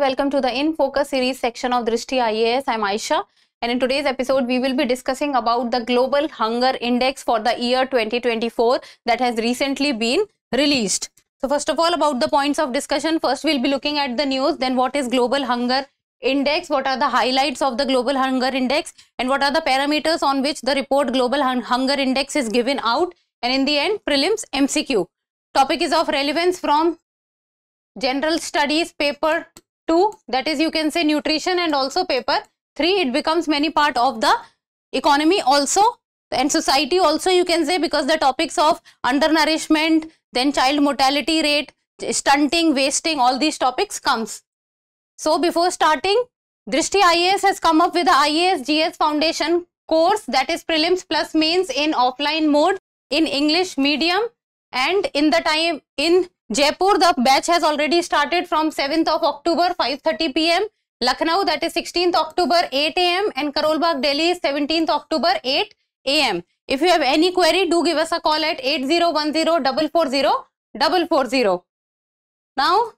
and welcome to the In Focus series section of Drishti IAS. I'm Aisha and in today's episode we will be discussing about the Global Hunger Index for the year 2024 that has recently been released. So first of all about the points of discussion, first we'll be looking at the news, then what is Global Hunger Index, what are the highlights of the Global Hunger Index and what are the parameters on which the report Global Hun Hunger Index is given out and in the end prelims MCQ. Topic is of relevance from General Studies paper 2 that is you can say nutrition and also paper 3 it becomes many part of the economy also and society also you can say because the topics of undernourishment then child mortality rate stunting wasting all these topics comes so before starting drishti ias has come up with the ias gs foundation course that is prelims plus mains in offline mode in english medium and in the time in Jaipur, the batch has already started from 7th of October, 5.30 p.m. Lucknow, that is 16th October, 8 a.m. And Karol Bagh, Delhi is 17th October, 8 a.m. If you have any query, do give us a call at 8010-440-440. Now,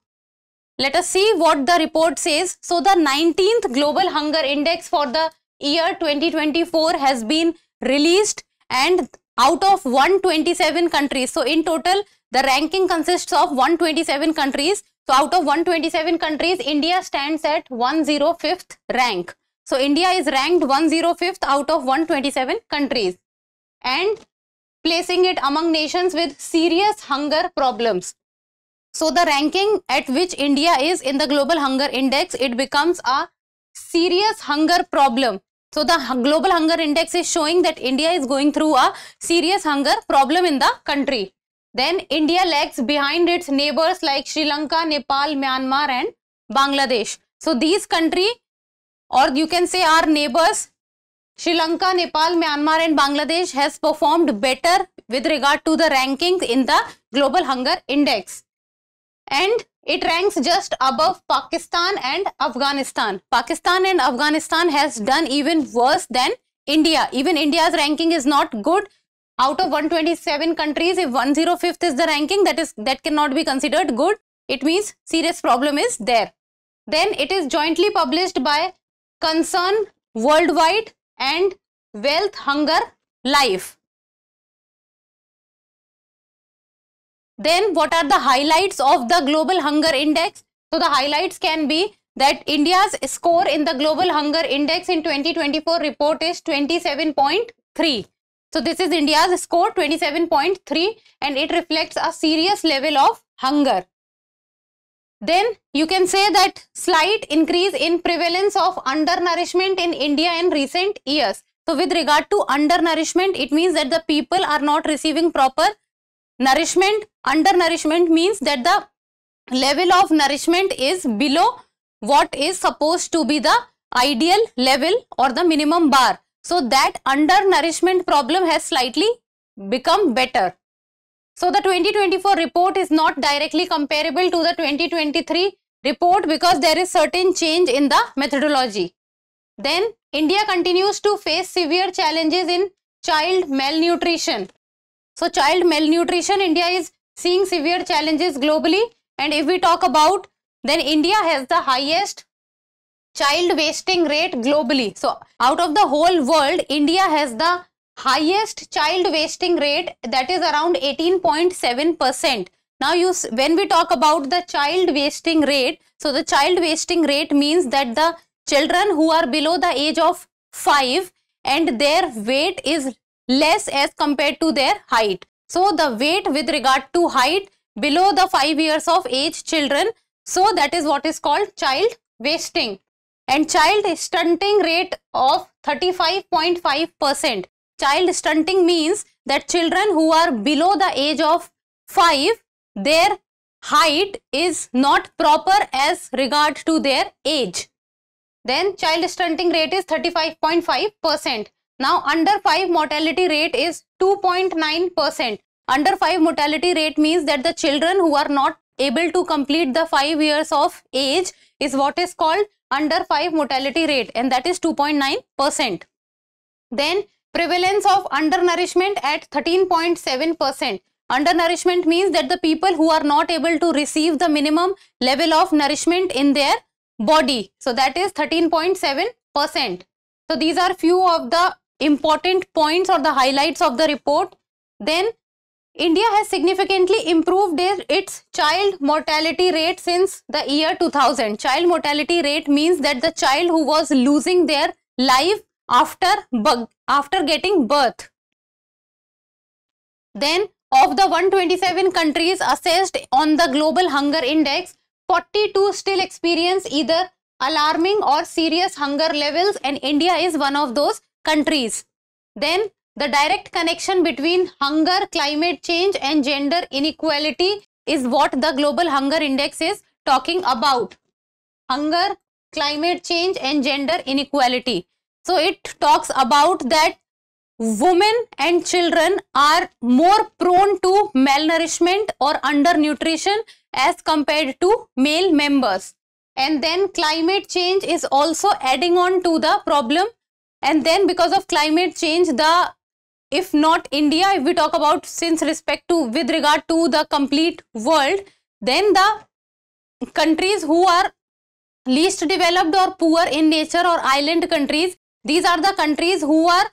let us see what the report says. So, the 19th Global Hunger Index for the year 2024 has been released and out of 127 countries. So, in total, the ranking consists of 127 countries. So out of 127 countries, India stands at 105th rank. So India is ranked 105th out of 127 countries and placing it among nations with serious hunger problems. So the ranking at which India is in the global hunger index, it becomes a serious hunger problem. So the global hunger index is showing that India is going through a serious hunger problem in the country. Then India lags behind its neighbors like Sri Lanka, Nepal, Myanmar and Bangladesh. So these country or you can say our neighbors Sri Lanka, Nepal, Myanmar and Bangladesh has performed better with regard to the rankings in the Global Hunger Index. And it ranks just above Pakistan and Afghanistan. Pakistan and Afghanistan has done even worse than India. Even India's ranking is not good out of 127 countries, if 105th is the ranking, that is that cannot be considered good. It means serious problem is there. Then it is jointly published by Concern Worldwide and Wealth Hunger Life. Then what are the highlights of the Global Hunger Index? So the highlights can be that India's score in the Global Hunger Index in 2024 report is 27.3. So this is India's score 27.3 and it reflects a serious level of hunger. Then you can say that slight increase in prevalence of undernourishment in India in recent years. So with regard to undernourishment, it means that the people are not receiving proper nourishment. Undernourishment means that the level of nourishment is below what is supposed to be the ideal level or the minimum bar. So that undernourishment problem has slightly become better. So the 2024 report is not directly comparable to the 2023 report because there is certain change in the methodology. Then India continues to face severe challenges in child malnutrition. So child malnutrition, India is seeing severe challenges globally. And if we talk about, then India has the highest child wasting rate globally. So out of the whole world, India has the highest child wasting rate that is around 18.7%. Now you, when we talk about the child wasting rate, so the child wasting rate means that the children who are below the age of 5 and their weight is less as compared to their height. So the weight with regard to height below the 5 years of age children. So that is what is called child wasting and child stunting rate of 35.5%. Child stunting means that children who are below the age of 5, their height is not proper as regard to their age. Then child stunting rate is 35.5%. Now under 5 mortality rate is 2.9%. Under 5 mortality rate means that the children who are not able to complete the 5 years of age is what is called under 5 mortality rate and that is 2.9%. Then prevalence of undernourishment at 13.7%. Undernourishment means that the people who are not able to receive the minimum level of nourishment in their body. So that is 13.7%. So these are few of the important points or the highlights of the report. Then India has significantly improved its child mortality rate since the year 2000. Child mortality rate means that the child who was losing their life after, after getting birth. Then of the 127 countries assessed on the global hunger index, 42 still experience either alarming or serious hunger levels and India is one of those countries. Then the direct connection between hunger, climate change and gender inequality is what the Global Hunger Index is talking about. Hunger, climate change and gender inequality. So it talks about that women and children are more prone to malnourishment or undernutrition as compared to male members. And then climate change is also adding on to the problem. And then because of climate change, the if not India, if we talk about since respect to with regard to the complete world, then the countries who are least developed or poor in nature or island countries, these are the countries who are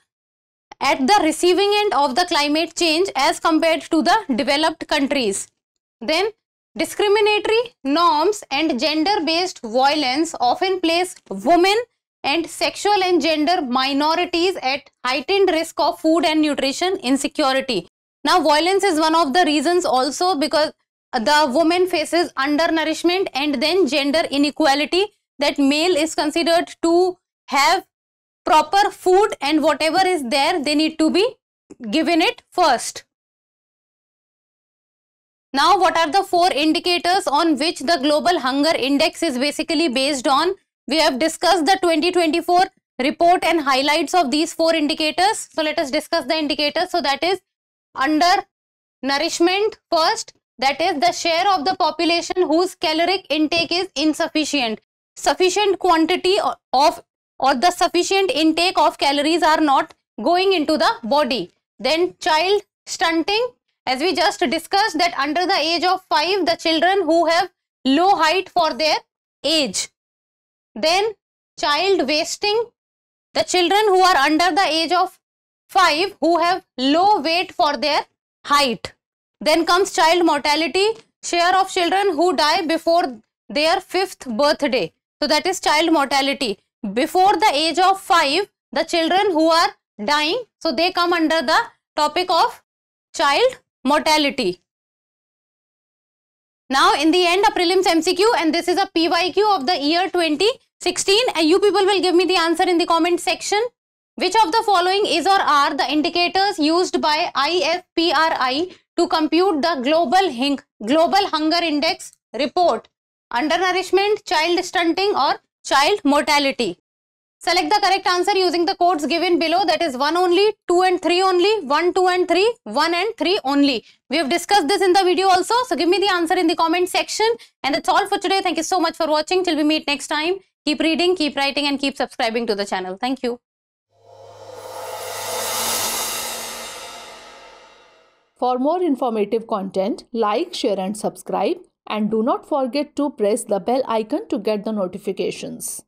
at the receiving end of the climate change as compared to the developed countries. Then discriminatory norms and gender based violence often place women and sexual and gender minorities at heightened risk of food and nutrition insecurity. Now, violence is one of the reasons also because the woman faces undernourishment and then gender inequality that male is considered to have proper food and whatever is there they need to be given it first. Now what are the four indicators on which the global hunger index is basically based on? We have discussed the 2024 report and highlights of these four indicators. So let us discuss the indicators. So that is under nourishment first, that is the share of the population whose caloric intake is insufficient. Sufficient quantity of or the sufficient intake of calories are not going into the body. Then child stunting as we just discussed that under the age of 5 the children who have low height for their age then child wasting, the children who are under the age of 5 who have low weight for their height. Then comes child mortality, share of children who die before their fifth birthday. So that is child mortality. Before the age of 5, the children who are dying, so they come under the topic of child mortality. Now in the end a prelims MCQ and this is a PYQ of the year 20 16 and you people will give me the answer in the comment section. Which of the following is or are the indicators used by IFPRI to compute the global, Hing global hunger index report? Undernourishment, child stunting or child mortality. Select the correct answer using the codes given below that is 1 only, 2 and 3 only, 1, 2 and 3, 1 and 3 only. We have discussed this in the video also. So give me the answer in the comment section. And that's all for today. Thank you so much for watching. Till we meet next time. Keep reading, keep writing and keep subscribing to the channel. Thank you. For more informative content, like, share and subscribe and do not forget to press the bell icon to get the notifications.